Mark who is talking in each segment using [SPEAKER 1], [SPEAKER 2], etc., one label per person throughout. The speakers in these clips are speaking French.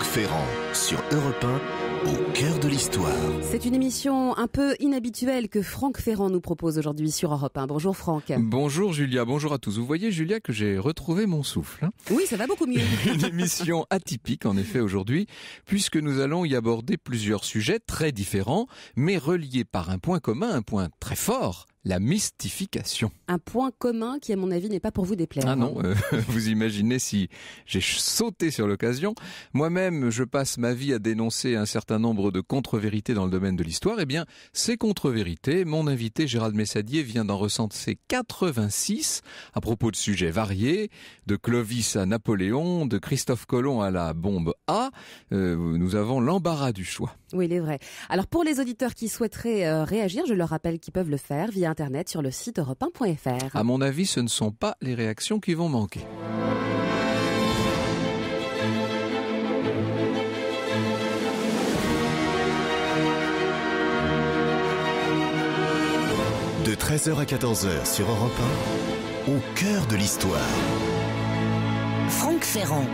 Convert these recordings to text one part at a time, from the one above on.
[SPEAKER 1] Franck Ferrand sur Europe au cœur de l'histoire. C'est
[SPEAKER 2] une émission un peu inhabituelle que Franck Ferrand nous propose aujourd'hui sur Europe 1. Bonjour Franck.
[SPEAKER 1] Bonjour Julia,
[SPEAKER 3] bonjour à tous. Vous voyez Julia que j'ai retrouvé mon souffle. Hein. Oui, ça va beaucoup mieux. une émission atypique en effet aujourd'hui puisque nous allons y aborder plusieurs sujets très différents mais reliés par un point commun, un point très fort, la mystification.
[SPEAKER 2] Un point commun qui, à mon avis, n'est pas pour vous déplaire. Ah non,
[SPEAKER 3] euh, vous imaginez si j'ai sauté sur l'occasion. Moi-même, je passe ma vie à dénoncer un certain nombre de contre-vérités dans le domaine de l'histoire. Eh bien, ces contre-vérités, mon invité Gérald Messadier vient d'en recenser 86 à propos de sujets variés, de Clovis à Napoléon, de Christophe Colomb à la bombe A. Euh, nous avons l'embarras du choix.
[SPEAKER 2] Oui, il est vrai. Alors pour les auditeurs qui souhaiteraient euh, réagir, je leur rappelle qu'ils peuvent le faire via internet sur le site europe
[SPEAKER 3] À mon avis, ce ne sont pas les réactions qui vont manquer.
[SPEAKER 1] De 13h à 14h sur Europe 1, au cœur de l'histoire.
[SPEAKER 4] Franck Ferrand.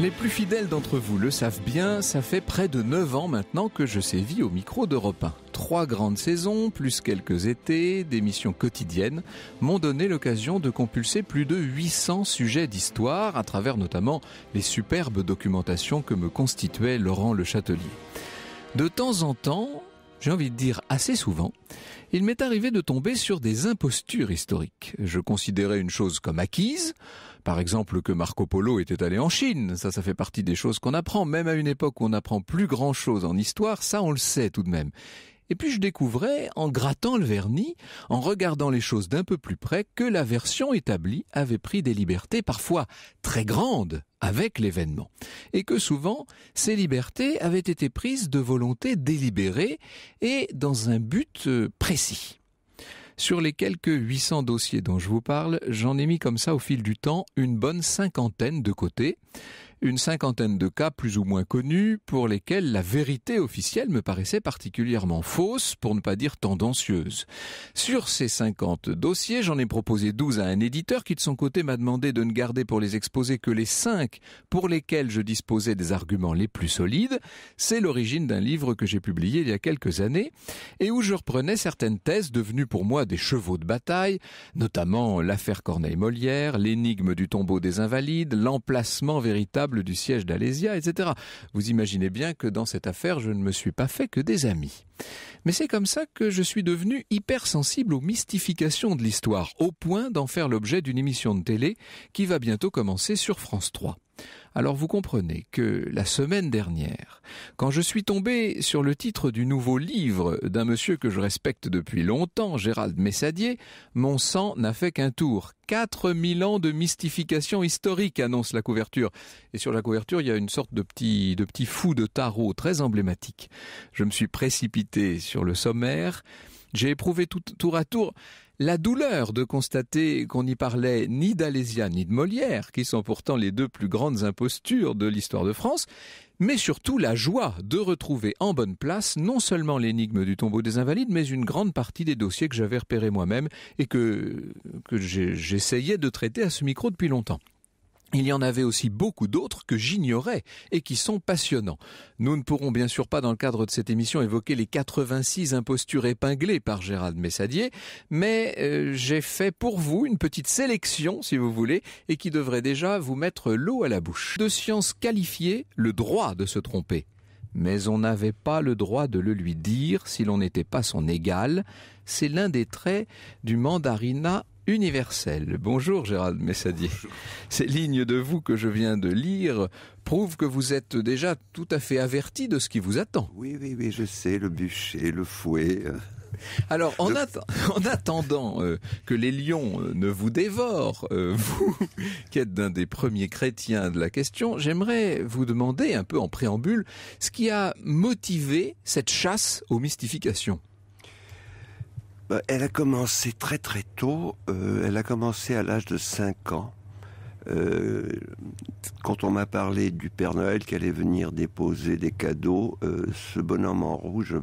[SPEAKER 3] Les plus fidèles d'entre vous le savent bien, ça fait près de 9 ans maintenant que je sévis au micro d'Europe 1. Trois grandes saisons, plus quelques étés, des missions quotidiennes, m'ont donné l'occasion de compulser plus de 800 sujets d'histoire, à travers notamment les superbes documentations que me constituait Laurent Le Châtelier. De temps en temps, j'ai envie de dire assez souvent, il m'est arrivé de tomber sur des impostures historiques. Je considérais une chose comme acquise, par exemple, que Marco Polo était allé en Chine. Ça, ça fait partie des choses qu'on apprend, même à une époque où on n'apprend plus grand-chose en histoire, ça on le sait tout de même. Et puis je découvrais, en grattant le vernis, en regardant les choses d'un peu plus près, que la version établie avait pris des libertés parfois très grandes avec l'événement, et que souvent ces libertés avaient été prises de volonté délibérée et dans un but euh, précis. Sur les quelques 800 dossiers dont je vous parle, j'en ai mis comme ça au fil du temps une bonne cinquantaine de côté une cinquantaine de cas plus ou moins connus pour lesquels la vérité officielle me paraissait particulièrement fausse, pour ne pas dire tendancieuse. Sur ces 50 dossiers, j'en ai proposé 12 à un éditeur qui de son côté m'a demandé de ne garder pour les exposer que les 5 pour lesquels je disposais des arguments les plus solides. C'est l'origine d'un livre que j'ai publié il y a quelques années et où je reprenais certaines thèses devenues pour moi des chevaux de bataille, notamment l'affaire Corneille-Molière, l'énigme du tombeau des invalides, l'emplacement véritable du siège d'Alésia, etc. Vous imaginez bien que dans cette affaire, je ne me suis pas fait que des amis. Mais c'est comme ça que je suis devenu hypersensible aux mystifications de l'histoire, au point d'en faire l'objet d'une émission de télé qui va bientôt commencer sur France 3. Alors vous comprenez que la semaine dernière, quand je suis tombé sur le titre du nouveau livre d'un monsieur que je respecte depuis longtemps, Gérald Messadier, mon sang n'a fait qu'un tour. 4000 ans de mystification historique, annonce la couverture. Et sur la couverture, il y a une sorte de petit, de petit fou de tarot très emblématique. Je me suis précipité sur le sommaire j'ai éprouvé tout, tour à tour la douleur de constater qu'on n'y parlait ni d'Alésia ni de Molière, qui sont pourtant les deux plus grandes impostures de l'histoire de France, mais surtout la joie de retrouver en bonne place non seulement l'énigme du tombeau des invalides, mais une grande partie des dossiers que j'avais repérés moi-même et que, que j'essayais de traiter à ce micro depuis longtemps. Il y en avait aussi beaucoup d'autres que j'ignorais et qui sont passionnants. Nous ne pourrons bien sûr pas dans le cadre de cette émission évoquer les 86 impostures épinglées par Gérald Messadier, mais euh, j'ai fait pour vous une petite sélection, si vous voulez, et qui devrait déjà vous mettre l'eau à la bouche. De science qualifiée, le droit de se tromper. Mais on n'avait pas le droit de le lui dire si l'on n'était pas son égal. C'est l'un des traits du mandarinat Universel. Bonjour Gérald Messadier. Ces lignes de vous que je viens de lire prouvent que vous êtes déjà tout à fait averti de ce qui vous attend. Oui, oui, oui, je sais, le bûcher, le fouet. Euh, Alors, en, attendant euh, que les lions euh, ne vous dévorent, vous, qui êtes d'un des premiers chrétiens de la question, j'aimerais vous demander, un peu en préambule, ce qui a
[SPEAKER 4] motivé cette chasse aux mystifications. Euh, elle a commencé très très tôt. Euh, elle a commencé à l'âge de 5 ans. Euh, quand on m'a parlé du Père Noël qui allait venir déposer des cadeaux, ce bonhomme en rouge,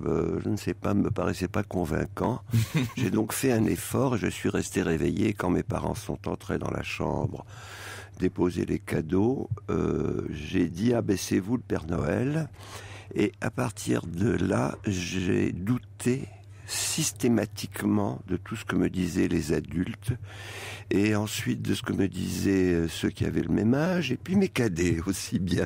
[SPEAKER 4] je ne sais pas, me paraissait pas convaincant. J'ai donc fait un effort je suis resté réveillé quand mes parents sont entrés dans la chambre déposer les cadeaux. J'ai dit abaissez-vous ah, ben, le Père Noël. Et à partir de là, j'ai douté systématiquement de tout ce que me disaient les adultes et ensuite de ce que me disaient euh, ceux qui avaient le même âge et puis mes cadets aussi bien.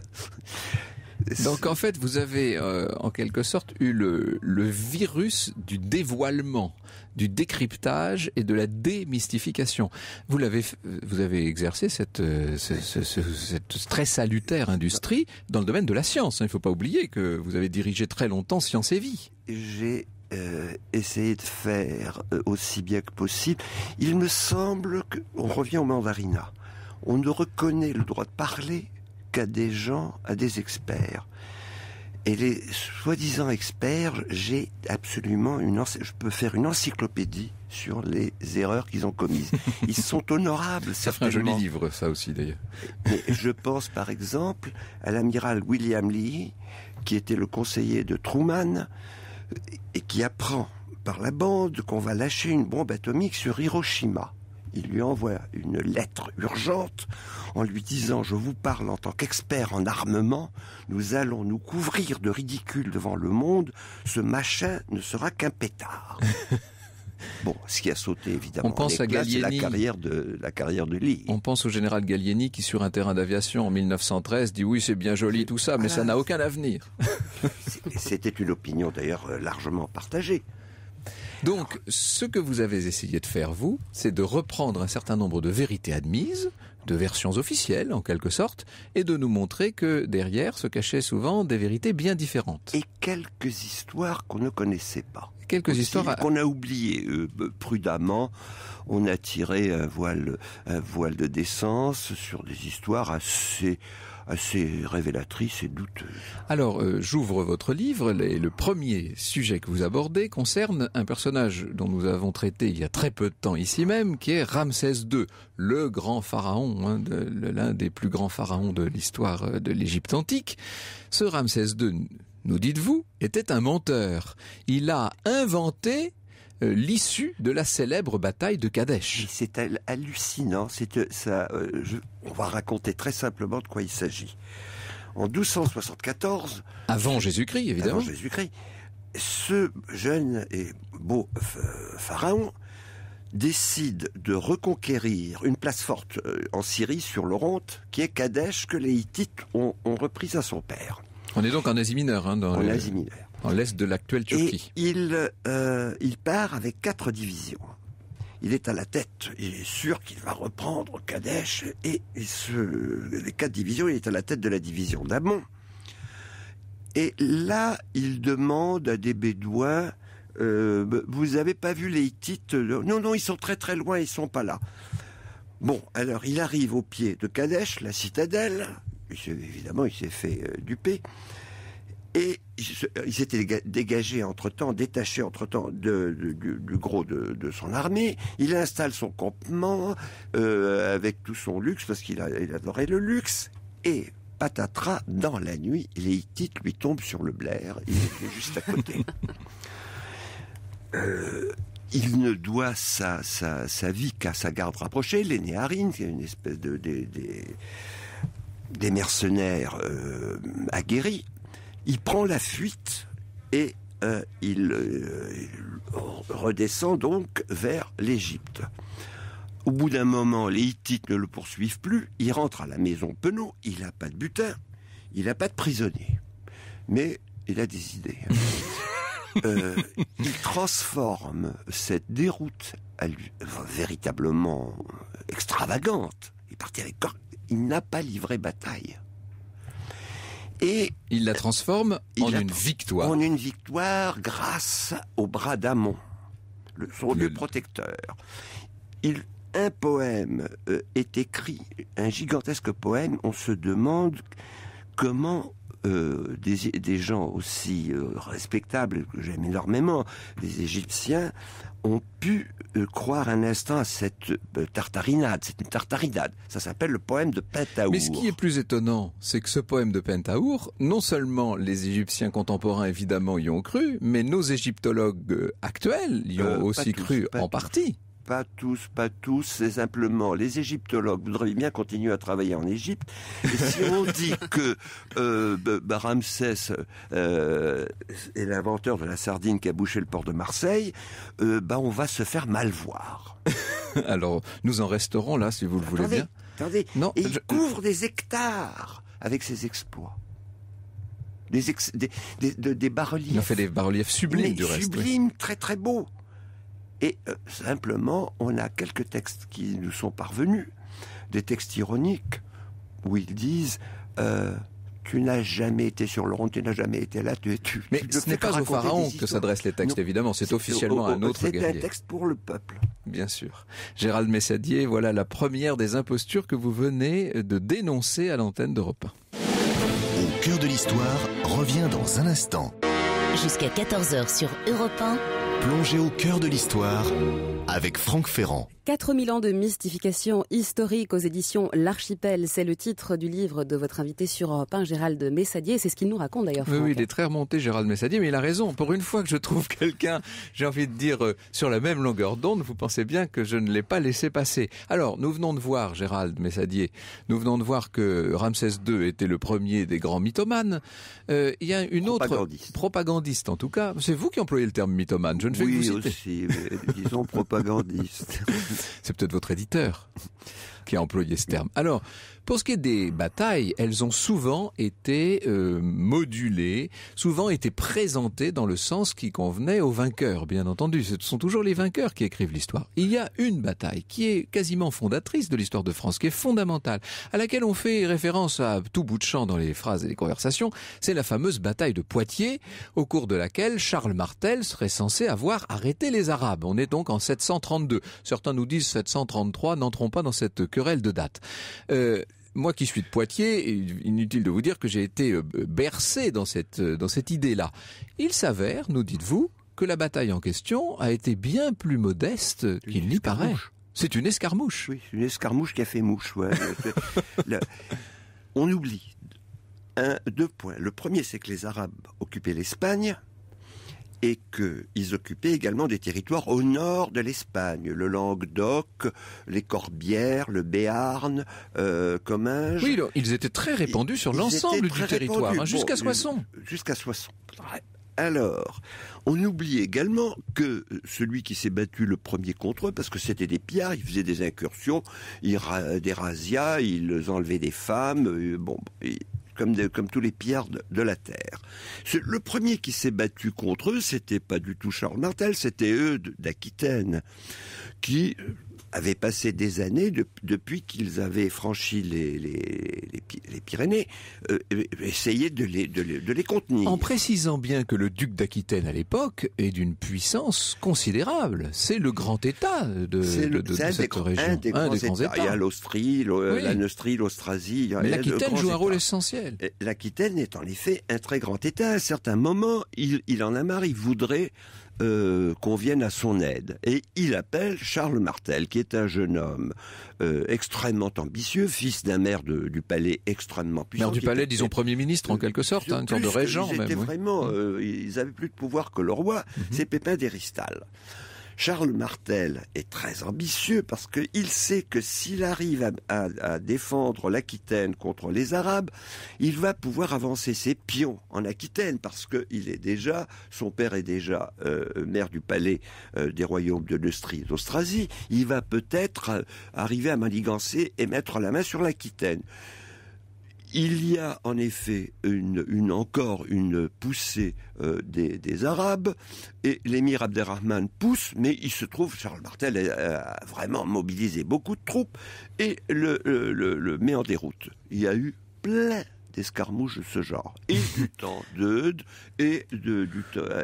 [SPEAKER 4] Donc en fait, vous
[SPEAKER 3] avez euh, en quelque sorte eu le, le, virus du dévoilement, du décryptage et de la démystification. Vous l'avez, vous avez exercé cette, euh, cette très salutaire industrie dans le domaine de la science. Il ne faut pas oublier que
[SPEAKER 4] vous avez dirigé très longtemps Science et Vie. J'ai euh, essayer de faire euh, aussi bien que possible. Il me semble qu'on revient au mandarinat. On ne reconnaît le droit de parler qu'à des gens, à des experts. Et les soi-disant experts, j'ai absolument une, je peux faire une encyclopédie sur les erreurs qu'ils ont commises. Ils sont honorables. certainement. C'est un joli livre, ça aussi d'ailleurs. je pense par exemple à l'amiral William Lee, qui était le conseiller de Truman, et qui apprend par la bande qu'on va lâcher une bombe atomique sur Hiroshima. Il lui envoie une lettre urgente en lui disant ⁇ Je vous parle en tant qu'expert en armement, nous allons nous couvrir de ridicule devant le monde, ce machin ne sera qu'un pétard ⁇ Bon, ce qui a sauté évidemment, on pense la carrière de la carrière Lee.
[SPEAKER 3] On pense au général Gallieni qui, sur un terrain d'aviation en 1913, dit oui, c'est bien joli tout ça, mais ça n'a aucun avenir. C'était une opinion d'ailleurs euh, largement partagée. Donc, ce que vous avez essayé de faire, vous, c'est de reprendre un certain nombre de vérités admises, de versions officielles en quelque sorte, et de nous montrer que derrière se cachaient souvent des vérités bien différentes.
[SPEAKER 4] Et quelques histoires qu'on ne connaissait pas. Quelques histoires qu'on a oubliées euh, prudemment. On a tiré un voile, un voile de décence sur des histoires assez assez révélatrice et douteuse. Alors, euh,
[SPEAKER 3] j'ouvre votre livre et le premier sujet que vous abordez concerne un personnage dont nous avons traité il y a très peu de temps ici même, qui est Ramsès II, le grand pharaon, hein, l'un des plus grands pharaons de l'histoire euh, de l'Égypte antique. Ce Ramsès II, nous dites-vous, était un menteur. Il a inventé euh, l'issue
[SPEAKER 4] de la célèbre bataille de Kadesh. C'est hallucinant, c'est euh, ça. Euh, on va raconter très simplement de quoi il s'agit. En 1274, avant Jésus-Christ, évidemment. Avant Jésus-Christ, ce jeune et beau pharaon décide de reconquérir une place forte en Syrie sur l'Oronte, qui est Kadesh, que les Hittites ont, reprise à son père.
[SPEAKER 3] On est donc en Asie mineure. Hein, en Asie mineure. En l'est de l'actuelle Turquie.
[SPEAKER 4] Et euh, il, part avec quatre divisions. Il est à la tête, il est sûr qu'il va reprendre Kadesh, et les quatre divisions, il est à la tête de la division d'Amon. Et là, il demande à des Bédouins, euh, vous n'avez pas vu les Hittites Non, non, ils sont très très loin, ils sont pas là. Bon, alors il arrive au pied de Kadesh, la citadelle. Évidemment, il s'est fait euh, duper. Et il s'était euh, dégagé entre-temps, détaché entre-temps du, gros de, son armée. Il installe son campement euh, avec tout son luxe, parce qu'il adorait le luxe. Et patatras, dans la nuit, les Hittites lui tombe sur le blaire. Il était juste à côté. Euh, il ne doit sa, vie qu'à sa garde rapprochée, les Néharines, qui est une espèce de... des, mercenaires aguerris, il prend la fuite et euh, euh, il, redescend donc vers l'Égypte. Au bout d'un moment, les Hittites ne le poursuivent plus, il rentre à la maison Penaud, il n'a pas de butin, il n'a pas de prisonnier. Mais il a des idées. Hein. Euh, il transforme cette déroute véritablement extravagante. Il partit avec... Il n'a pas livré bataille. Et il la transforme en une victoire. En une victoire grâce au bras d'Amon, son lieu protecteur. un poème euh, est écrit, un gigantesque poème, on se demande comment euh, des, gens aussi euh, respectables, que j'aime énormément, des Égyptiens, ont pu euh, croire un instant à cette tartarinade. C'est une tartarinade. Ça s'appelle le poème de Pentaour. Mais ce qui
[SPEAKER 3] est plus étonnant, c'est que ce poème de Pentaour, non seulement les Égyptiens contemporains évidemment y ont cru, mais nos égyptologues actuels y ont aussi cru
[SPEAKER 4] en partie pas tous, pas tous, c'est simplement les égyptologues voudraient bien continuer à travailler en Égypte. si on dit que euh, Ramsès euh, est l'inventeur de la sardine qui a bouché le port de Marseille, euh, bah, on va se faire mal voir. Alors, nous en resterons là, si vous le voulez bien. Attendez, non, il couvre des hectares avec ses exploits. Des, des, des, bas-reliefs. Il a fait des bas-reliefs sublimes, du reste. Sublimes, très très beaux. Et euh, simplement, on a quelques textes qui nous sont parvenus, des textes ironiques, où ils disent euh, Tu n'as jamais été sur le rond, tu n'as jamais été là, tu es tu. Mais ce n'est pas au pharaon que s'adressent les textes, évidemment, c'est officiellement un autre C'est un texte pour le
[SPEAKER 3] peuple. Bien sûr. Gérald Messadier, voilà la première des impostures que vous venez
[SPEAKER 1] de dénoncer à l'antenne d'Europe Au cœur de l'histoire revient dans un instant. Jusqu'à 14h sur Europe 1 plongé au cœur de l'histoire avec Franck Ferrand.
[SPEAKER 2] 4000 ans de mystification historique aux éditions L'Archipel, c'est le titre du livre de votre invité sur Europe 1, Gérald Messadier. C'est ce qu'il nous raconte d'ailleurs. Oui, oui,
[SPEAKER 1] il est très
[SPEAKER 3] remonté, Gérald Messadier, mais il a raison. Pour une fois que je trouve quelqu'un, j'ai envie de dire, euh, sur la même longueur d'onde, vous pensez bien que je ne l'ai pas laissé passer. Alors, nous venons de voir, Gérald Messadier, nous venons de voir que Ramsès II était le premier des grands mythomanes. Euh, il y a une autre propagandiste, en tout cas. C'est vous qui employez le terme mythomane. Je ne fais que vous citer. C'est peut-être votre éditeur qui a employé ce terme. Alors, pour ce qui est des batailles, elles ont souvent été euh, modulées, souvent été présentées dans le sens qui convenait aux vainqueurs, bien entendu. Ce sont toujours les vainqueurs qui écrivent l'histoire. Il y a une bataille qui est quasiment fondatrice de l'histoire de France, qui est fondamentale, à laquelle on fait référence à tout bout de champ dans les phrases et les conversations, c'est la fameuse bataille de Poitiers, au cours de laquelle Charles Martel serait censé avoir arrêté les Arabes. On est donc en 732. Certains nous disent 733, n'entrons pas dans cette querelle de date. Euh, moi qui suis de Poitiers, inutile de vous dire que j'ai été euh, bercé dans cette, euh, dans cette idée-là. Il s'avère, nous dites-vous, que la bataille en question a été bien plus
[SPEAKER 4] modeste qu'il n'y paraît. C'est une escarmouche. Oui, une escarmouche qui a fait mouche. on oublie deux points. Le premier, c'est que les Arabes occupaient l'Espagne et qu'ils occupaient également des territoires au nord de l'Espagne, le Languedoc, les Corbières, le Béarn, euh,
[SPEAKER 3] Oui, ils étaient très répandus sur l'ensemble du territoire, hein, euh, jusqu'à Soissons.
[SPEAKER 4] jusqu'à Soissons. Alors, on oublie également que euh, celui qui s'est battu le premier contre eux, parce que c'était des pillards, ils faisaient des incursions, ils, des razzias, ils enlevaient des femmes, euh, bon, comme, tous les pierres de, la terre. Le premier qui s'est battu contre eux, c'était pas du tout Charles Martel, c'était eux d'Aquitaine, qui euh, avaient passé des années depuis qu'ils avaient franchi les, Pyrénées, euh, euh essayer de les, contenir. En
[SPEAKER 3] précisant bien que le duc d'Aquitaine à l'époque est d'une puissance considérable. C'est le grand État de, cette région. un des grands États. Il y a
[SPEAKER 4] l'Austrie, l'Austrasie. L'Aquitaine joue un rôle
[SPEAKER 3] essentiel.
[SPEAKER 4] L'Aquitaine est en effet un très grand État. À certains moments, il, il en a marre. Il voudrait conviennent euh, qu'on vienne à son aide. Et il appelle Charles Martel, qui est un jeune homme euh, extrêmement ambitieux, fils d'un maire du palais extrêmement puissant. Maire du palais, disons
[SPEAKER 3] premier ministre en euh, quelque sorte, un hein, une de régent. Ils
[SPEAKER 4] vraiment, ils avaient plus de pouvoir que le roi. Mhm. C'est Pépin d'Héristal. Charles Martel est très ambitieux parce qu'il sait que s'il arrive à, défendre l'Aquitaine contre les Arabes, il va pouvoir avancer ses pions en Aquitaine parce qu'il est déjà, son père est déjà euh, maire du palais euh, des royaumes de Neustrie et d'Austrasie. Il va peut-être euh, arriver à maligancer et mettre la main sur l'Aquitaine. Il y a en effet une, encore une poussée euh, des, Arabes et l'émir Abderrahman pousse, mais il se trouve, Charles Martel euh, a, vraiment mobilisé beaucoup de troupes et le, le met en déroute. Il y a eu plein d'escarmouches de ce genre. Et du temps d'Eudes et, de,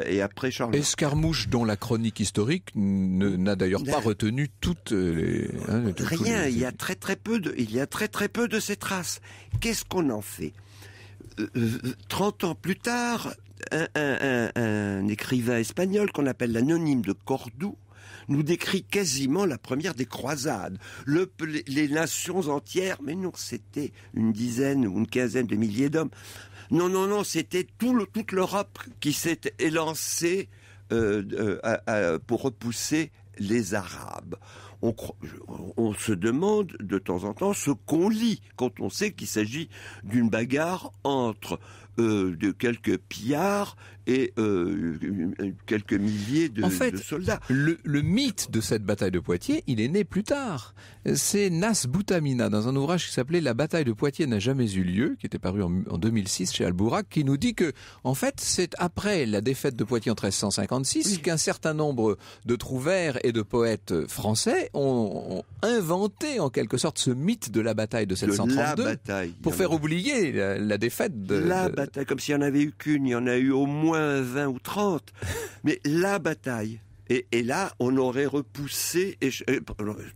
[SPEAKER 4] et après Charles.
[SPEAKER 3] Escarmouche dont la chronique historique n'a
[SPEAKER 4] d'ailleurs pas retenu toutes les... Hein, Rien, il, y a très, très peu de, il y a très très peu de ces traces. Qu'est-ce qu'on en fait euh, euh, Trente ans plus tard, un, un écrivain espagnol qu'on appelle l'anonyme de Cordoue, nous décrit quasiment la première des croisades. les nations entières, mais non, c'était une dizaine ou une quinzaine de milliers d'hommes. Non, non, non, c'était toute l'Europe qui s'est élancée euh, euh, pour repousser les Arabes. On, on, se demande de temps en temps ce qu'on lit quand on sait qu'il s'agit d'une bagarre entre euh, de quelques pillards et euh, quelques milliers de, en fait,
[SPEAKER 3] soldats. Le, mythe de cette bataille de Poitiers, il est né plus tard. C'est Nas Boutamina, dans un ouvrage qui s'appelait La bataille de Poitiers n'a jamais eu lieu, qui était paru en, 2006 chez Albourak, qui nous dit que, en fait, c'est après la défaite de Poitiers en 1356 qu'un certain nombre de trouvères et de poètes français ont, inventé, en quelque sorte, ce mythe de la bataille de 732 pour faire
[SPEAKER 4] oublier la, défaite de... La bataille, comme s'il n'y en avait eu qu'une, il y en a eu au moins 20 ou 30. Mais la bataille, et, là, on aurait repoussé, et, euh,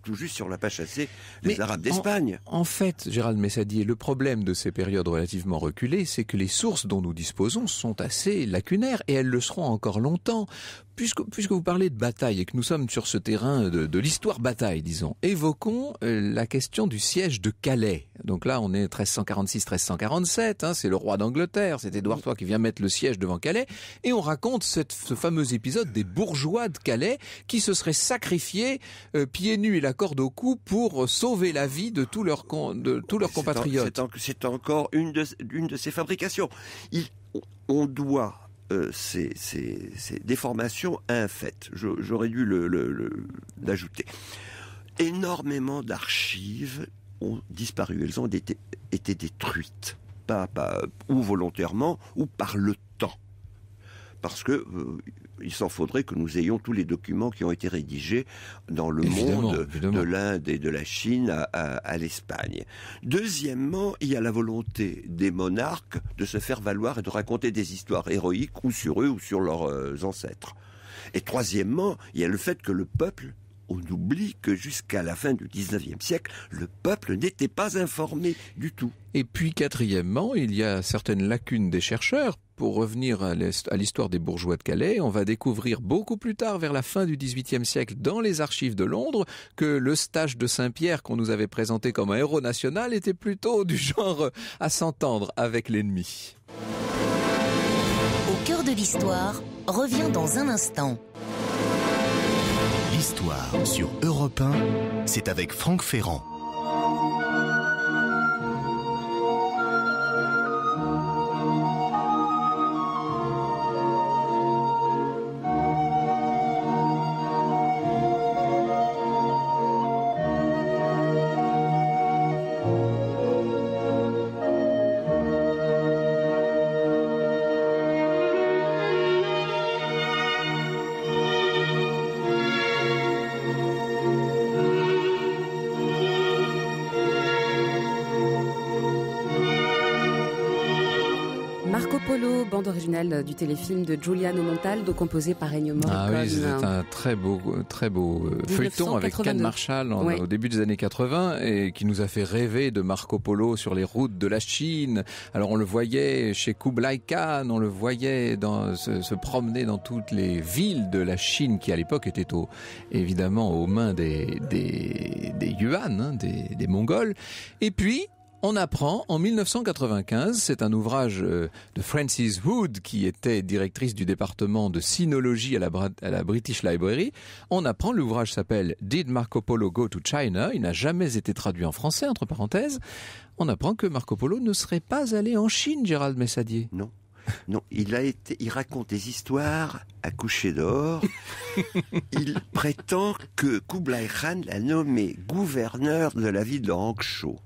[SPEAKER 4] tout juste si on n'a pas chassé les Arabes d'Espagne. En, fait, Gérald
[SPEAKER 3] Messadier, le problème de ces périodes relativement reculées, c'est que les sources dont nous disposons sont assez lacunaires, et elles le seront encore longtemps. Puisque, vous parlez de bataille et que nous sommes sur ce terrain de, l'histoire bataille, disons, évoquons euh, la question du siège de Calais. Donc là, on est 1346-1347, hein, c'est le roi d'Angleterre, c'est Édouard III qui vient mettre le siège devant Calais, et on raconte ce fameux épisode des bourgeois de Calais qui se seraient sacrifiés euh, pieds nus et la corde au cou pour euh, sauver la vie de tous leurs de tous leurs compatriotes.
[SPEAKER 4] C'est encore une de, de ces fabrications. on doit euh, ces, déformations infaites. J'aurais dû l'ajouter. Le, Énormément d'archives ont disparu. Elles ont été, détruites, ou volontairement, ou par le temps parce que euh, il s'en faudrait que nous ayons tous les documents qui ont été rédigés dans le monde de l'Inde et de la Chine à, à l'Espagne. Deuxièmement, il y a la volonté des monarques de se faire valoir et de raconter des histoires héroïques ou sur eux ou sur leurs euh, ancêtres. Et troisièmement, il y a le fait que le peuple on oublie que jusqu'à la fin du XIXe siècle, le peuple n'était pas informé
[SPEAKER 3] du tout. Et puis quatrièmement, il y a certaines lacunes des chercheurs. Pour revenir à l'histoire des bourgeois de Calais, on va découvrir beaucoup plus tard, vers la fin du XVIIIe siècle, dans les archives de Londres, que le stage de Saint-Pierre qu'on nous avait présenté comme un héros national était plutôt du genre à s'entendre avec l'ennemi.
[SPEAKER 1] Au cœur de l'histoire revient dans un instant. L'histoire sur Europe 1, c'est avec Franck Ferrand.
[SPEAKER 2] Euh, du téléfilm de Giuliano Montaldo composé par Ennio Morricone. Ah oui, c'est un
[SPEAKER 3] très beau, très beau euh, feuilleton avec Ken Marshall au début des années 80 et qui nous a fait rêver de Marco Polo sur les routes de la Chine. Alors on le voyait chez Kublai Khan, on le voyait dans, se, promener dans toutes les villes de la Chine qui à l'époque étaient évidemment aux mains des, des, Yuan, hein, des, des Mongols. Et puis, on apprend en 1995, c'est un ouvrage euh, de Frances Wood qui était directrice du département de sinologie à la, British Library, on apprend, l'ouvrage s'appelle Did Marco Polo Go to China Il n'a jamais été traduit en français, entre parenthèses. On apprend que Marco Polo ne serait pas allé en Chine, Gérald Messadier. Non. Non, il a été, il
[SPEAKER 4] raconte des histoires à coucher d'or. il prétend que Kublai Khan l'a nommé gouverneur de la ville de Hangzhou.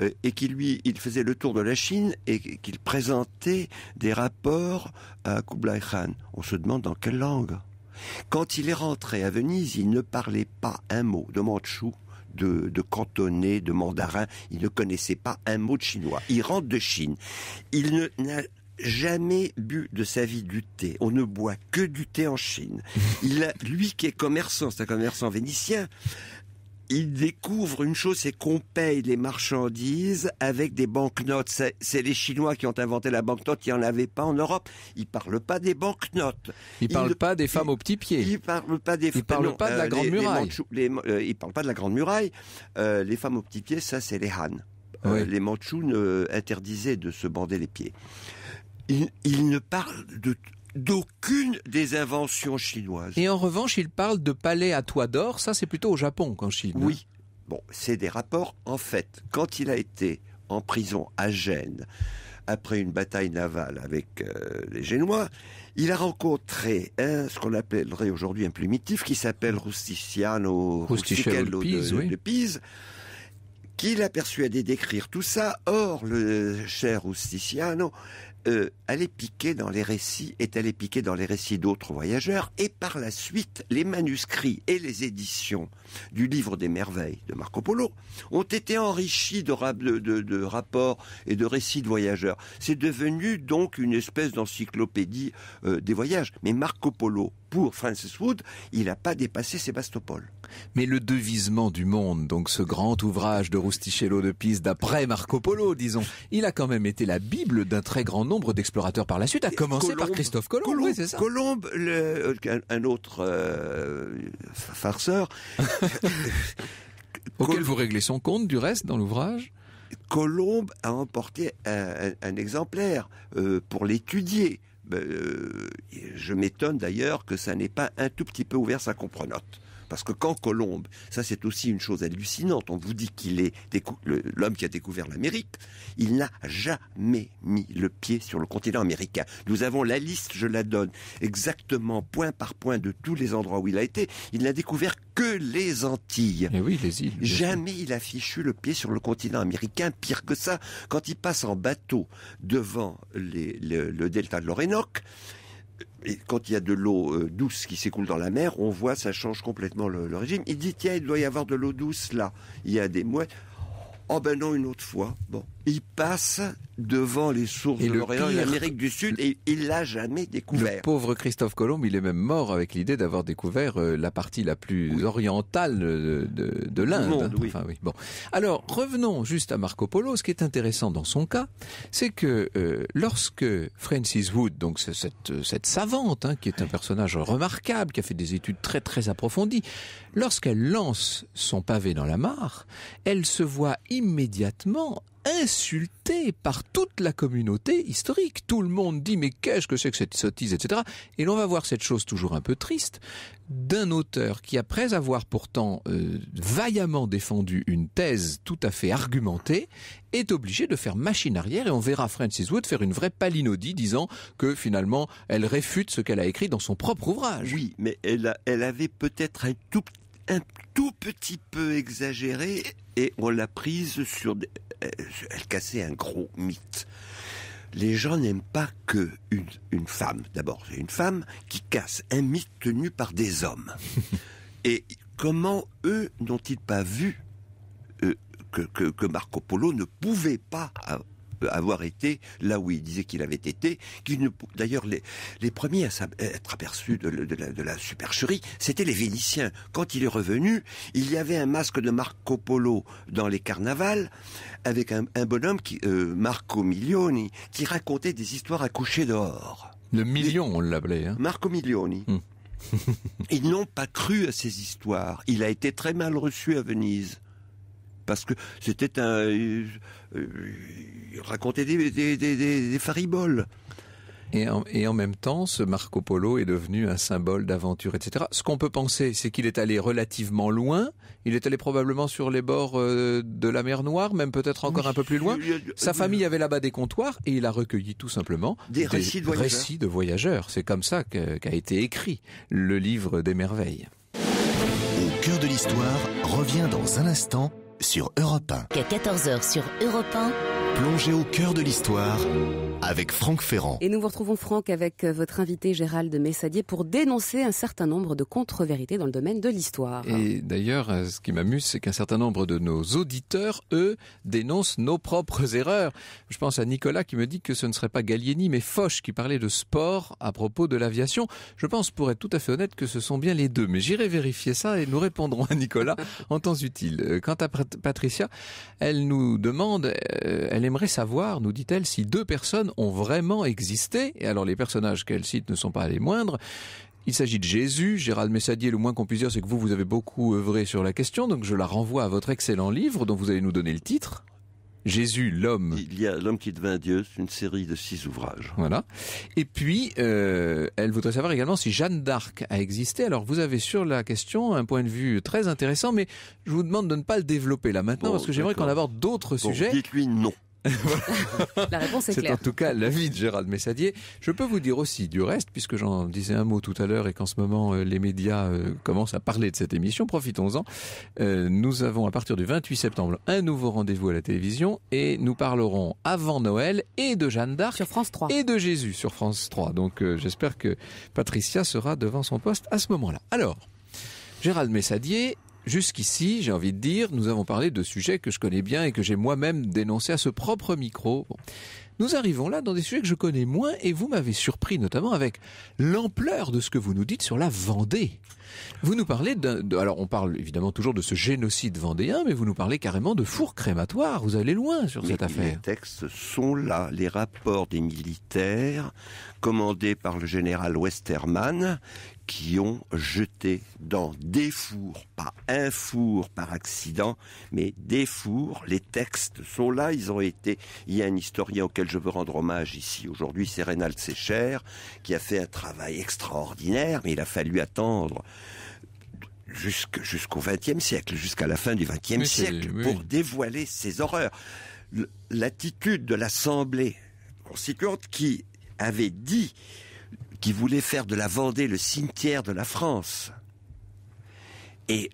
[SPEAKER 4] Euh, et qui lui, il faisait le tour de la Chine et qu'il présentait des rapports à Kublai Khan. On se demande dans quelle langue. Quand il est rentré à Venise, il ne parlait pas un mot de mandchou. De, de, cantonais, de mandarin. Il ne connaissait pas un mot de chinois. Il rentre de Chine. Il n'a jamais bu de sa vie du thé. On ne boit que du thé en Chine. Il lui qui est commerçant, c'est un commerçant vénitien, il découvre une chose, c'est qu'on paye les marchandises avec des banquenotes. C'est les Chinois qui ont inventé la banquenote, il n'y en avait pas en Europe. Ils ne parlent pas des banquenotes. Ils ne parlent pas des femmes aux petits pieds. Ils ne parlent pas des... pas, de la euh, Grande Muraille. Euh, ils ne parlent pas de la Grande Muraille. Euh, les femmes aux petits pieds, ça c'est les Han. les Mandchous interdisaient de se bander les pieds. Ils, ils ne parlent de d'aucune des inventions chinoises. Et en revanche, il parle de
[SPEAKER 3] palais à toit d'or, ça c'est plutôt au Japon qu'en Chine. Hein. Oui.
[SPEAKER 4] Bon, c'est des rapports en fait. Quand il a été en prison à Gênes, après une bataille navale avec euh, les Génois, il a rencontré ce qu'on appellerait aujourd'hui un primitif qui s'appelle Rusticiano Rusticello de Pise qui l'a persuadé d'écrire tout ça. Or, le cher Rusticiano elle euh, piquer dans les récits, est allé piquer dans les récits d'autres voyageurs, et par la suite, les manuscrits et les éditions du livre des merveilles de Marco Polo ont été enrichis de, rapports et de récits de voyageurs. C'est devenu donc une espèce d'encyclopédie euh, des voyages. Mais Marco Polo, pour Francis Wood, il n'a pas dépassé Sébastopol.
[SPEAKER 3] Mais le devisement du monde, donc ce grand ouvrage de Rusticello de Pise d'après Marco Polo, disons, il a quand même été la bible d'un très grand nombre d'explorateurs par la suite, à commencer par Christophe Colomb. Colomb,
[SPEAKER 4] euh, un autre euh,
[SPEAKER 3] farceur, auquel vous réglez son compte, du reste, dans l'ouvrage
[SPEAKER 4] Colombe a emporté un, exemplaire euh, pour l'étudier. Ben, euh, je m'étonne d'ailleurs que ça n'ait pas un tout petit peu ouvert sa comprenote. Parce que quand Colombe, ça c'est aussi une chose hallucinante, on vous dit qu'il est l'homme qui a découvert l'Amérique, il n'a jamais mis le pied sur le continent américain. Nous avons la liste, je la donne, exactement point par point de tous les endroits où il a été. Il n'a découvert que les Antilles. Eh oui, les Jamais il a fichu le pied sur le continent américain. Pire que ça, quand il passe en bateau devant le, le delta de l'Orénoque, et quand il y a de l'eau euh, douce qui s'écoule dans la mer, on voit ça change complètement le, régime. Il dit tiens, il doit y avoir de l'eau douce là. Il y a des mouettes. Oh ben non, une autre fois. Bon, il passe devant les sources de l'Orient et l'Amérique du Sud et il l'a jamais découvert. Le
[SPEAKER 3] pauvre Christophe Colomb, il est même mort avec l'idée d'avoir découvert euh, la partie la plus orientale de, l'Inde. Bon. Alors, revenons juste à Marco Polo. Ce qui est intéressant dans son cas, c'est que euh, lorsque Francis Wood, donc cette, savante, hein, qui est un personnage remarquable, qui a fait des études très très approfondies, lorsqu'elle lance son pavé dans la mare, elle se voit immédiatement insulté par toute la communauté historique. Tout le monde dit mais qu'est-ce que c'est que cette sottise, etc. Et l'on va voir cette chose toujours un peu triste d'un auteur qui, après avoir pourtant euh, vaillamment défendu une thèse tout à fait argumentée, est obligé de faire machine arrière et on verra Francis Wood faire une vraie palinodie disant
[SPEAKER 4] que finalement elle réfute ce qu'elle a écrit dans son propre ouvrage. Oui, mais elle, avait peut-être un tout petit peu exagéré et on l'a prise sur... Euh, elle cassait un gros mythe. Les gens n'aiment pas que une, femme, d'abord, c'est une femme qui casse un mythe tenu par des hommes. et comment eux n'ont-ils pas vu euh, que Marco Polo ne pouvait pas euh, avoir été là où il disait qu'il avait été. Qu D'ailleurs, les, les, premiers à être aperçus de, la, supercherie, c'était les Vénitiens. Quand il est revenu, il y avait un masque de Marco Polo dans les carnavals, avec un, bonhomme, qui, euh, Marco Milioni, qui racontait des histoires à coucher dehors. Le million, on l'appelait. Hein. Marco Milioni. Hmm. Ils n'ont pas cru à ces histoires. Il a été très mal reçu à Venise parce que c'était un... Euh, euh, il racontait des, fariboles.
[SPEAKER 3] Et en, même temps, ce Marco Polo est devenu un symbole d'aventure, etc. Ce qu'on peut penser, c'est qu'il est allé relativement loin. Il est allé probablement sur les bords euh, de la mer Noire, même peut-être encore un peu plus loin. Sa famille avait là-bas des comptoirs et il a recueilli tout simplement des, récits, de voyageurs. C'est comme ça qu'a été écrit le livre des merveilles.
[SPEAKER 1] Au cœur de l'histoire revient dans un instant sur Europe 1. Qu'à 14h sur Europe 1. Plongez au cœur de l'histoire avec Franck Ferrand.
[SPEAKER 2] Et nous vous retrouvons Franck avec euh, votre invité Gérald Messadier pour dénoncer un certain nombre de contre-vérités dans le domaine de l'histoire.
[SPEAKER 3] Et d'ailleurs, euh, ce qui m'amuse, c'est qu'un certain nombre de nos auditeurs, eux, dénoncent nos propres erreurs. Je pense à Nicolas qui me dit que ce ne serait pas Gallieni mais Foch qui parlait de sport à propos de l'aviation. Je pense, pour être tout à fait honnête, que ce sont bien les deux. Mais j'irai vérifier ça et nous répondrons à Nicolas en temps utile. Euh, quant à Patricia, elle nous demande, euh, elle aimerait savoir, nous dit-elle, si deux personnes ont vraiment existé. Et alors les personnages qu'elle cite ne sont pas les moindres. Il s'agit de Jésus. Gérald Messadier, le moins qu'on puisse c'est que vous, vous avez beaucoup œuvré sur la question, donc je la renvoie à votre excellent livre dont vous allez nous donner le titre. Jésus, l'homme. Il y a L'homme qui devint Dieu, c'est une série de six ouvrages. Voilà. Et puis, euh, elle voudrait savoir également si Jeanne d'Arc a existé. Alors, vous avez sur la question un point de vue très intéressant, mais je vous demande de ne pas le développer là maintenant, parce que j'aimerais qu'on aborde d'autres sujets. Dites-lui non.
[SPEAKER 2] la réponse est, claire. C'est en tout
[SPEAKER 3] cas l'avis de Gérald Messadier. Je peux vous dire aussi du reste, puisque j'en disais un mot tout à l'heure et qu'en ce moment euh, les médias euh, commencent à parler de cette émission, profitons-en. Euh, nous avons à partir du 28 septembre un nouveau rendez-vous à la télévision et nous parlerons avant Noël et de Jeanne d'Arc. Sur France 3. Et de Jésus sur France 3. Donc j'espère que Patricia sera devant son poste à ce moment-là. Alors, Gérald Messadier Jusqu'ici, j'ai envie de dire, nous avons parlé de sujets que je connais bien et que j'ai moi-même dénoncé à ce propre micro. Nous arrivons là dans des sujets que je connais moins et vous m'avez surpris notamment avec l'ampleur de ce que vous nous dites sur la Vendée. Vous nous parlez de, alors on parle évidemment toujours de ce génocide vendéen, mais vous nous parlez carrément de fours crématoires, Vous allez loin sur cette affaire. Les
[SPEAKER 4] textes sont là, les rapports des militaires commandés par le général Westermann qui ont jeté dans des fours, pas un four par accident, mais des fours. Les textes sont là, ils ont été. Il y a un historien auquel je veux rendre hommage ici aujourd'hui, c'est Reynald Secher, qui a fait un travail extraordinaire, mais il a fallu attendre jusqu'au XXe siècle, jusqu'à la fin du XXe siècle, pour dévoiler ces horreurs. L'attitude de l'Assemblée constituante qui avait dit qu'il voulait faire de la Vendée le cimetière de la France. Et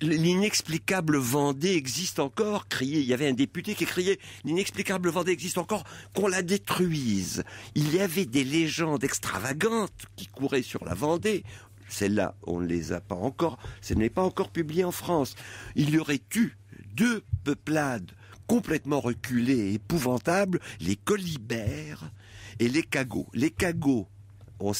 [SPEAKER 4] l'inexplicable Vendée existe encore, criait. Il y avait un député qui criait l'inexplicable Vendée existe encore, qu'on la détruise. Il y avait des légendes extravagantes qui couraient sur la Vendée. Celles-là, on ne les a pas encore. Ce n'est pas encore publié en France. Il y aurait eu deux peuplades complètement reculées et épouvantables, les colibères et les cagots. Les cagots, on,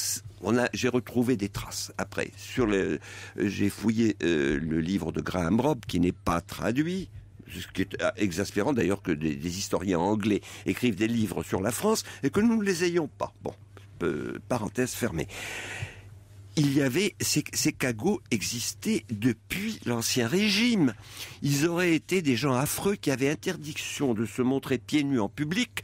[SPEAKER 4] j'ai retrouvé des traces après. Sur le, j'ai fouillé euh, le livre de Graham Robb qui n'est pas traduit. Ce qui est euh, exaspérant d'ailleurs que des, historiens anglais écrivent des livres sur la France et que nous ne les ayons pas. Bon, parenthèse fermée il y avait ces, cagots existaient depuis l'ancien régime. Ils auraient été des gens affreux qui avaient interdiction de se montrer pieds nus en public,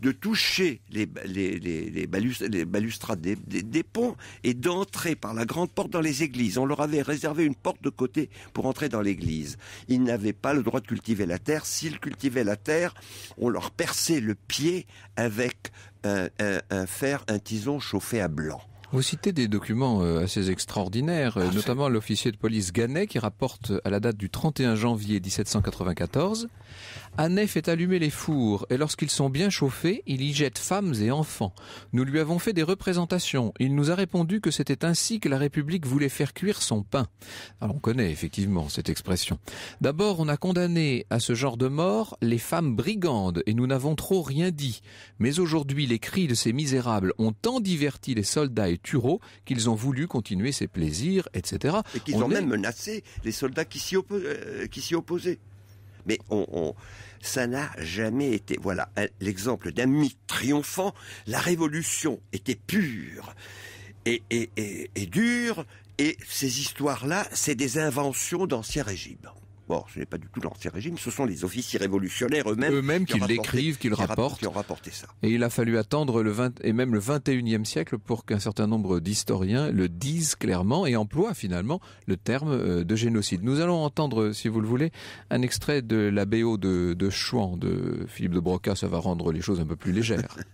[SPEAKER 4] de toucher les, les, les balustrades des, ponts et d'entrer par la grande porte dans les églises. On leur avait réservé une porte de côté pour entrer dans l'église. Ils n'avaient pas le droit de cultiver la terre. S'ils cultivaient la terre, on leur perçait le pied avec un fer, un tison chauffé à blanc.
[SPEAKER 3] Vous citez des documents euh, assez extraordinaires, euh, notamment l'officier de police Gannet qui rapporte à la date du 31 janvier 1794 Annet fait allumer les fours, et lorsqu'ils sont bien chauffés, il y jette femmes et enfants. Nous lui avons fait des représentations. Il nous a répondu que c'était ainsi que la République voulait faire cuire son pain. Alors ah, on connaît effectivement cette expression. D'abord, on a condamné à ce genre de mort les femmes brigandes, et nous n'avons trop rien dit. Mais aujourd'hui, les cris de ces misérables ont tant diverti les soldats et tureaux qu'ils ont voulu continuer ces plaisirs, etc. Et qu'ils ont même
[SPEAKER 4] menacé les soldats qui s'y euh, opposaient. Mais on, ça n'a jamais été. Voilà l'exemple d'un mythe triomphant. La révolution était pure et, et, et, et dure, et ces histoires-là, c'est des inventions d'anciens régimes bon, ce n'est pas du tout l'ancien régime, ce sont les officiers révolutionnaires eux-mêmes. qui, l'écrivent, qui le rapportent. ont rapporté ça.
[SPEAKER 3] Et il a fallu attendre le 20, et même le 21e siècle pour qu'un certain nombre d'historiens le disent clairement et emploient finalement le terme euh, de génocide. Nous allons entendre, si vous le voulez, un extrait de la BO de, de Chouan, de Philippe de Broca, ça va rendre les choses un peu plus légères.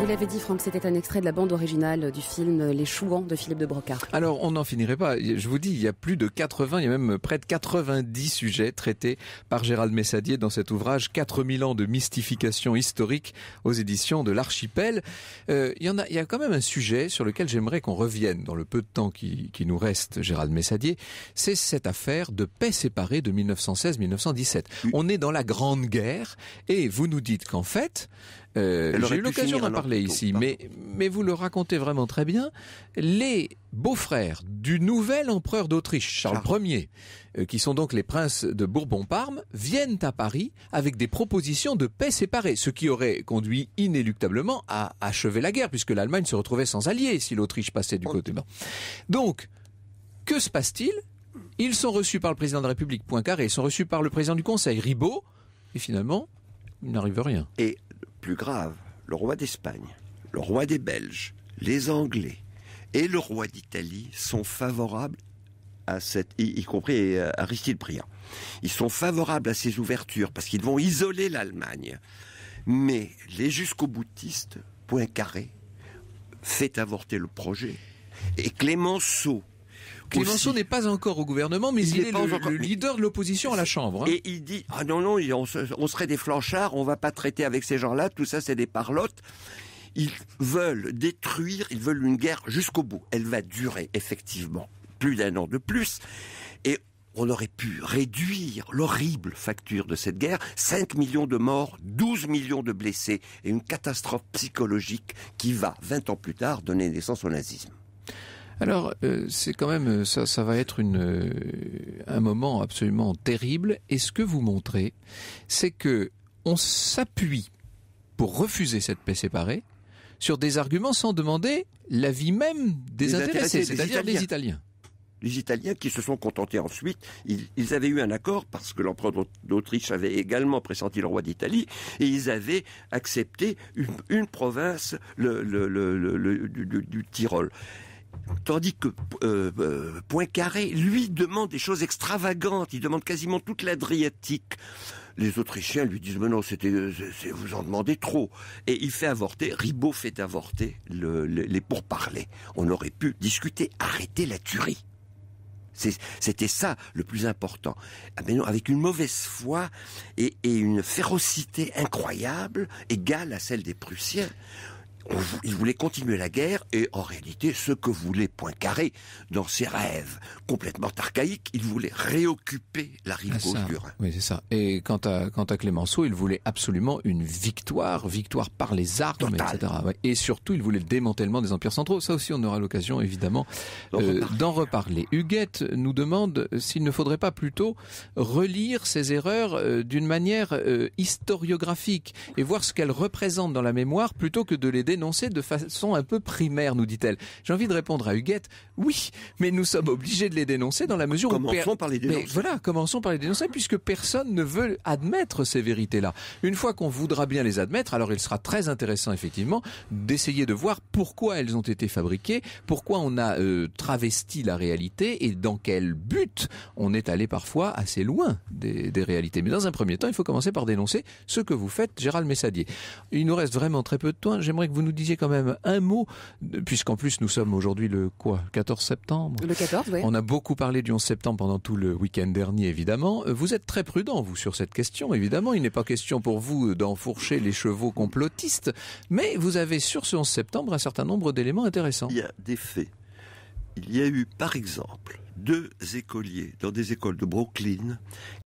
[SPEAKER 2] Vous l'avez dit, Franck, c'était un extrait de la bande originale du film Les Chouans de Philippe de Broca.
[SPEAKER 3] Alors, on n'en finirait pas. Je vous dis, il y a plus de 80, il y a même près de 90 sujets traités par Gérald Messadier dans cet ouvrage 4000 ans de mystification historique aux éditions de l'Archipel. Euh, il y en a, il y a quand même un sujet sur lequel j'aimerais qu'on revienne dans le peu de temps qui, qui nous reste, Gérald Messadier. C'est cette affaire de paix séparée de 1916-1917. On est dans la Grande Guerre et vous nous dites qu'en fait, euh, j'ai eu l'occasion d'en parler ici, mais, vous le racontez vraiment très bien. Les beaux-frères du nouvel empereur d'Autriche, Charles, ah. Ier, euh, qui sont donc les princes de Bourbon-Parme, viennent à Paris avec des propositions de paix séparées. ce qui aurait conduit inéluctablement à achever la guerre, puisque l'Allemagne se retrouvait sans alliés si l'Autriche passait du oh, côté. Bon. Donc, que se passe-t-il Ils sont reçus par le président de la République, Poincaré, ils sont reçus par le président du Conseil, Ribaud,
[SPEAKER 4] et finalement, il n'arrive rien. Et plus grave, le roi d'Espagne, le roi des Belges, les Anglais et le roi d'Italie sont favorables à cette, y, compris euh, Aristide Briand. Ils sont favorables à ces ouvertures parce qu'ils vont isoler l'Allemagne. Mais les jusqu'au boutistes, Poincaré, fait avorter le projet. Et Clémenceau, Clémenceau n'est pas encore au gouvernement, mais il, est, le, leader de l'opposition à la Chambre. Hein. Et il dit ah non non, on, serait des flanchards, on va pas traiter avec ces gens-là. Tout ça, c'est des parlottes ils veulent détruire, ils veulent une guerre jusqu'au bout. Elle va durer effectivement plus d'un an de plus. Et on aurait pu réduire l'horrible facture de cette guerre, 5 millions de morts, 12 millions de blessés et une catastrophe psychologique qui va, 20 ans plus tard, donner naissance au nazisme.
[SPEAKER 3] Alors, euh, c'est quand même euh, ça. Ça va être une euh, un moment absolument terrible. Et ce que vous montrez, c'est que on s'appuie pour refuser cette paix séparée sur des arguments sans demander l'avis même des, intéressés, c'est-à-dire les Italiens.
[SPEAKER 4] Les Italiens qui se sont contentés ensuite, ils, avaient eu un accord parce que l'empereur d'Autriche avait également pressenti le roi d'Italie et ils avaient accepté une, province le, du, du Tyrol. Tandis que euh, euh, Poincaré, lui, demande des choses extravagantes. Il demande quasiment toute l'Adriatique. Les Autrichiens lui disent, mais non, c'était, euh, vous en demandez trop. Et il fait avorter, Ribot fait avorter les pourparlers. On aurait pu discuter, arrêter la tuerie. C'était ça le plus important. Ah, mais non, avec une mauvaise foi et une férocité incroyable, égale à celle des Prussiens il voulait continuer la guerre et en réalité ce que voulait Poincaré dans ses rêves complètement archaïques, il voulait réoccuper la rive gauche du Rhin.
[SPEAKER 3] Oui, c'est ça. Et quant à quant à Clémenceau, il voulait absolument une victoire, victoire par les armes, etc. Et surtout, il voulait le démantèlement des empires centraux. Ça aussi, on aura l'occasion évidemment d'en euh, reparler. Huguette nous demande s'il ne faudrait pas plutôt relire ses erreurs euh, d'une manière euh, historiographique et voir ce qu'elles représentent dans la mémoire plutôt que de les de façon un peu primaire, nous dit-elle. J'ai envie de répondre à Huguette, oui, mais nous sommes obligés de les dénoncer dans la mesure où... Commençons par les dénoncer. voilà, commençons par les dénoncer, puisque personne ne veut admettre ces vérités-là. Une fois qu'on voudra bien les admettre, alors il sera très intéressant, effectivement, d'essayer de voir pourquoi elles ont été fabriquées, pourquoi on a euh, travesti la réalité et dans quel but on est allé parfois assez loin des, des réalités. Mais dans un premier temps, il faut commencer par dénoncer ce que vous faites, Gérald Messadier. Il nous reste vraiment très peu de temps. J'aimerais que vous nous vous disiez quand même un mot, puisqu'en plus nous sommes aujourd'hui le quoi 14 septembre. Le 14, oui. On a beaucoup parlé du 11 septembre pendant tout le week-end dernier, évidemment. Vous êtes très prudent, vous, sur cette question, évidemment. Il n'est pas question pour vous d'enfourcher les chevaux complotistes, mais vous avez sur ce 11 septembre un certain nombre d'éléments intéressants. Il y a des faits. Il y a eu, par exemple, deux écoliers dans des écoles de Brooklyn